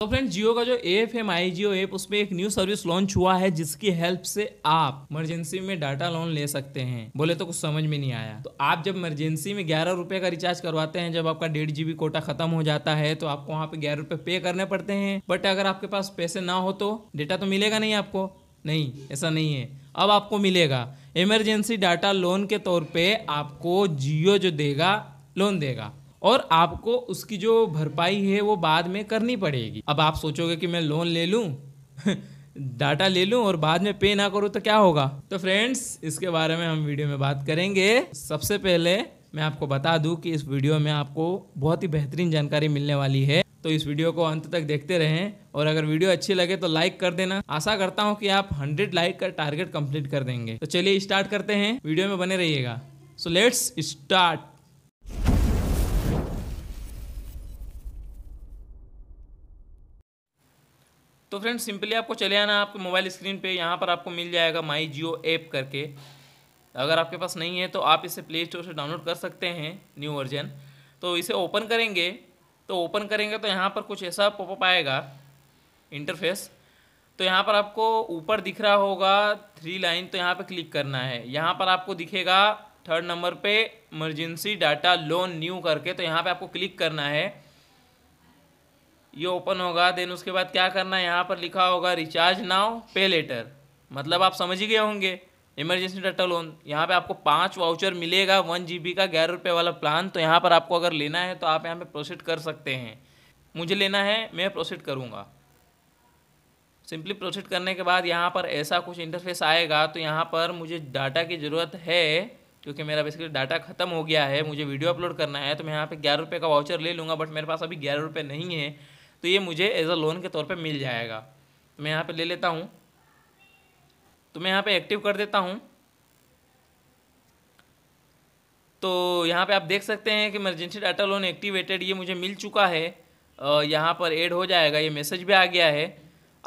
तो फ्रेंड्स जियो का जो एफ है माई जियो एप उसमें एक न्यू सर्विस लॉन्च हुआ है जिसकी हेल्प से आप इमरजेंसी में डाटा लोन ले सकते हैं बोले तो कुछ समझ में नहीं आया तो आप जब इमरजेंसी में ग्यारह रुपए का रिचार्ज करवाते हैं जब आपका डेढ़ जीबी कोटा खत्म हो जाता है तो आपको वहाँ पे ग्यारह रुपए पे करने पड़ते हैं बट अगर आपके पास पैसे ना हो तो डेटा तो मिलेगा नहीं आपको नहीं ऐसा नहीं है अब आपको मिलेगा इमरजेंसी डाटा लोन के तौर पर आपको जियो जो देगा लोन देगा और आपको उसकी जो भरपाई है वो बाद में करनी पड़ेगी अब आप सोचोगे कि मैं लोन ले लूँ डाटा ले लूँ और बाद में पे ना करूँ तो क्या होगा तो फ्रेंड्स इसके बारे में हम वीडियो में बात करेंगे सबसे पहले मैं आपको बता दूं कि इस वीडियो में आपको बहुत ही बेहतरीन जानकारी मिलने वाली है तो इस वीडियो को अंत तक देखते रहें और अगर वीडियो अच्छी लगे तो लाइक कर देना आशा करता हूँ कि आप 100 लाइक का टारगेट कंप्लीट कर देंगे तो चलिए स्टार्ट करते हैं वीडियो में बने रहिएगा सो लेट्स स्टार्ट तो फ्रेंड्स सिंपली आपको चले आना आपके मोबाइल स्क्रीन पे यहाँ पर आपको मिल जाएगा माई जियो ऐप करके अगर आपके पास नहीं है तो आप इसे प्ले स्टोर से डाउनलोड कर सकते हैं न्यू वर्जन तो इसे ओपन करेंगे तो ओपन करेंगे तो यहाँ पर कुछ ऐसा पॉपअप आएगा इंटरफेस तो यहाँ पर आपको ऊपर दिख रहा होगा थ्री लाइन तो यहाँ पर क्लिक करना है यहाँ पर आपको दिखेगा थर्ड नंबर पे इमरजेंसी डाटा लोन न्यू करके तो यहाँ पे आपको क्लिक करना है ये ओपन होगा देन उसके बाद क्या करना है यहाँ पर लिखा होगा रिचार्ज नाउ पे लेटर मतलब आप समझ ही गए होंगे इमरजेंसी डाटा लोन यहाँ पे आपको पांच वाउचर मिलेगा वन जी का ग्यारह रुपये वाला प्लान तो यहाँ पर आपको अगर लेना है तो आप यहाँ पे प्रोसीड कर सकते हैं मुझे लेना है मैं प्रोसीड करूँगा सिंपली प्रोसीड करने के बाद यहाँ पर ऐसा कुछ इंटरफेस आएगा तो यहाँ पर मुझे डाटा की ज़रूरत है क्योंकि मेरा बेसिकली डाटा खत्म हो गया है मुझे वीडियो अपलोड करना है तो मैं यहाँ पर ग्यारह रुपये का वाउचर ले लूँगा बट मेरे पास अभी ग्यारह रुपये नहीं है तो ये मुझे एज अ लोन के तौर पे मिल जाएगा तो मैं यहाँ पे ले लेता हूँ तो मैं यहाँ पे एक्टिव कर देता हूँ तो यहाँ पे आप देख सकते हैं कि इमरजेंसी डाटा लोन एक्टिवेटेड ये मुझे मिल चुका है यहाँ पर ऐड हो जाएगा ये मैसेज भी आ गया है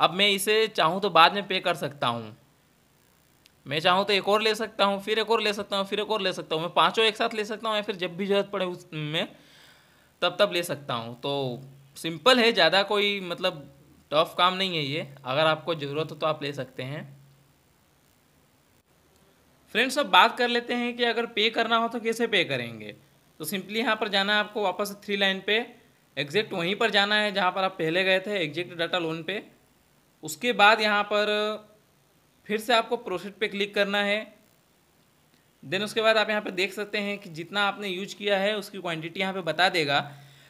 अब मैं इसे चाहूँ तो बाद में पे कर सकता हूँ मैं चाहूँ तो एक और ले सकता हूँ फिर एक और ले सकता हूँ फिर एक और ले सकता हूँ मैं पाँचों एक साथ ले सकता हूँ या फिर जब भी जरूरत पड़े उस में तब तब ले सकता हूँ तो सिंपल है ज़्यादा कोई मतलब टफ काम नहीं है ये अगर आपको ज़रूरत हो तो आप ले सकते हैं फ्रेंड्स अब बात कर लेते हैं कि अगर पे करना हो तो कैसे पे करेंगे तो सिंपली यहाँ पर जाना है आपको वापस थ्री लाइन पे एग्जैक्ट वहीं पर जाना है जहाँ पर आप पहले गए थे एग्जैक्ट डाटा लोन पे उसके बाद यहाँ पर फिर से आपको प्रोसेट पे क्लिक करना है देन उसके बाद आप यहाँ पर देख सकते हैं कि जितना आपने यूज किया है उसकी क्वान्टिटी यहाँ पर बता देगा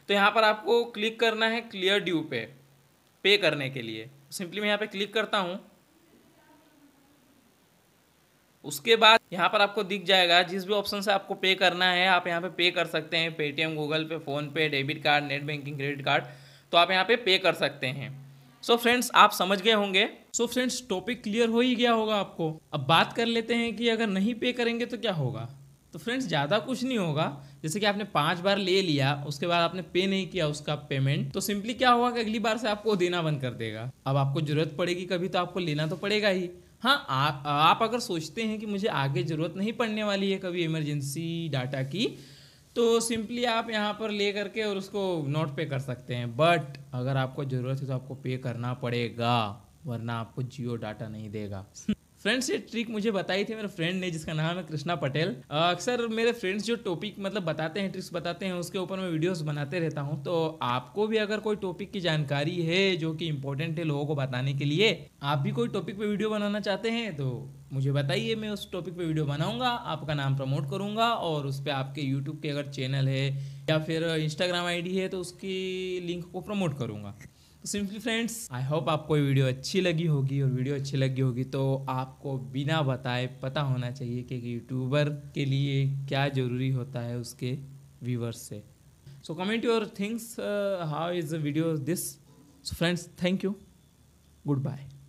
तो यहाँ पर आपको क्लिक करना है क्लियर ड्यू पे पे करने के लिए सिंपली मैं यहाँ पे क्लिक करता हूँ उसके बाद यहाँ पर आपको दिख जाएगा जिस भी ऑप्शन से आपको पे करना है आप यहाँ पे पे कर सकते हैं Paytm Google Pay PhonePe debit card net banking credit card तो आप यहाँ पे पे कर सकते हैं सो so फ्रेंड्स आप समझ गए होंगे सो फ्रेंड्स टॉपिक क्लियर हो ही गया होगा आपको अब बात कर लेते हैं कि अगर नहीं पे करेंगे तो क्या होगा तो फ्रेंड्स ज़्यादा कुछ नहीं होगा जैसे कि आपने पाँच बार ले लिया उसके बाद आपने पे नहीं किया उसका पेमेंट तो सिंपली क्या होगा कि अगली बार से आपको देना बंद कर देगा अब आपको ज़रूरत पड़ेगी कभी तो आपको लेना तो पड़ेगा ही हाँ आप आप अगर सोचते हैं कि मुझे आगे ज़रूरत नहीं पड़ने वाली है कभी इमरजेंसी डाटा की तो सिंपली आप यहाँ पर ले करके और उसको नोट पे कर सकते हैं बट अगर आपको ज़रूरत है तो आपको पे करना पड़ेगा वरना आपको जियो डाटा नहीं देगा फ्रेंड्स ये ट्रिक मुझे बताई थी मेरे फ्रेंड ने जिसका नाम है कृष्णा पटेल अक्सर मेरे फ्रेंड्स जो टॉपिक मतलब बताते हैं ट्रिक्स बताते हैं उसके ऊपर मैं वीडियोस बनाते रहता हूँ तो आपको भी अगर कोई टॉपिक की जानकारी है जो कि इंपॉर्टेंट है लोगों को बताने के लिए आप भी कोई टॉपिक पर वीडियो बनाना चाहते हैं तो मुझे बताइए मैं उस टॉपिक पर वीडियो बनाऊंगा आपका नाम प्रमोट करूंगा और उस पर आपके यूट्यूब के अगर चैनल है या फिर इंस्टाग्राम आईडी है तो उसकी लिंक को प्रमोट करूंगा सिंपली फ्रेंड्स आई होप आपको वीडियो अच्छी लगी होगी और वीडियो अच्छी लगी होगी तो आपको बिना बताए पता होना चाहिए कि यूट्यूबर के लिए क्या ज़रूरी होता है उसके व्यूवर्स से so comment your things how is the video this so friends thank you good bye